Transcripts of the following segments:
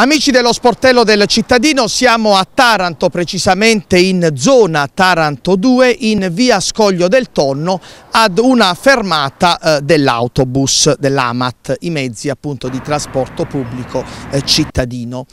Amici dello sportello del cittadino, siamo a Taranto, precisamente in zona Taranto 2, in via Scoglio del Tonno, ad una fermata eh, dell'autobus dell'AMAT, i mezzi appunto di trasporto pubblico eh, cittadino.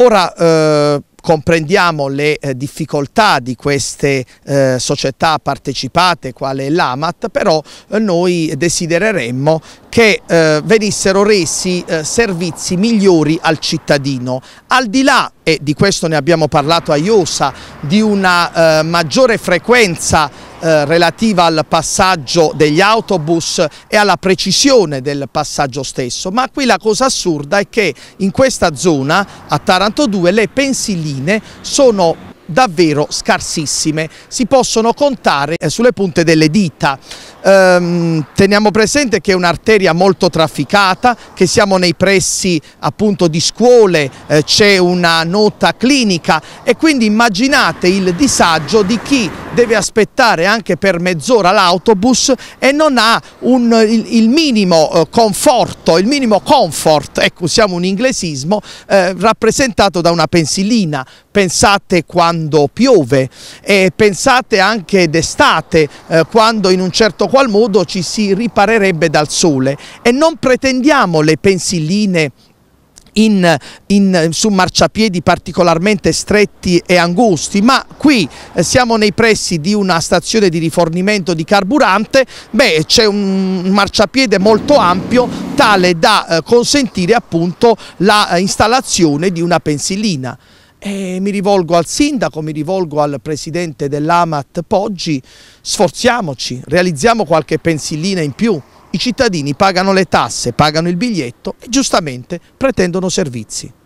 Ora, eh, comprendiamo le eh, difficoltà di queste eh, società partecipate quale l'AMAT, però eh, noi desidereremmo che eh, venissero resi eh, servizi migliori al cittadino, al di là, e di questo ne abbiamo parlato a Iosa, di una eh, maggiore frequenza eh, relativa al passaggio degli autobus e alla precisione del passaggio stesso, ma qui la cosa assurda è che in questa zona a Taranto 2 le pensiline sono davvero scarsissime, si possono contare eh, sulle punte delle dita. Ehm, teniamo presente che è un'arteria molto trafficata, che siamo nei pressi appunto di scuole, eh, c'è una nota clinica e quindi immaginate il disagio di chi deve aspettare anche per mezz'ora l'autobus e non ha un, il, il, minimo eh, conforto, il minimo comfort, ecco usiamo un inglesismo, eh, rappresentato da una pensilina. Pensate quando piove e pensate anche d'estate, eh, quando in un certo qual modo ci si riparerebbe dal sole e non pretendiamo le pensiline in, in, su marciapiedi particolarmente stretti e angusti, ma qui eh, siamo nei pressi di una stazione di rifornimento di carburante, beh c'è un marciapiede molto ampio tale da eh, consentire appunto l'installazione eh, di una pensilina. E mi rivolgo al sindaco, mi rivolgo al presidente dell'Amat Poggi, sforziamoci, realizziamo qualche pensillina in più. I cittadini pagano le tasse, pagano il biglietto e giustamente pretendono servizi.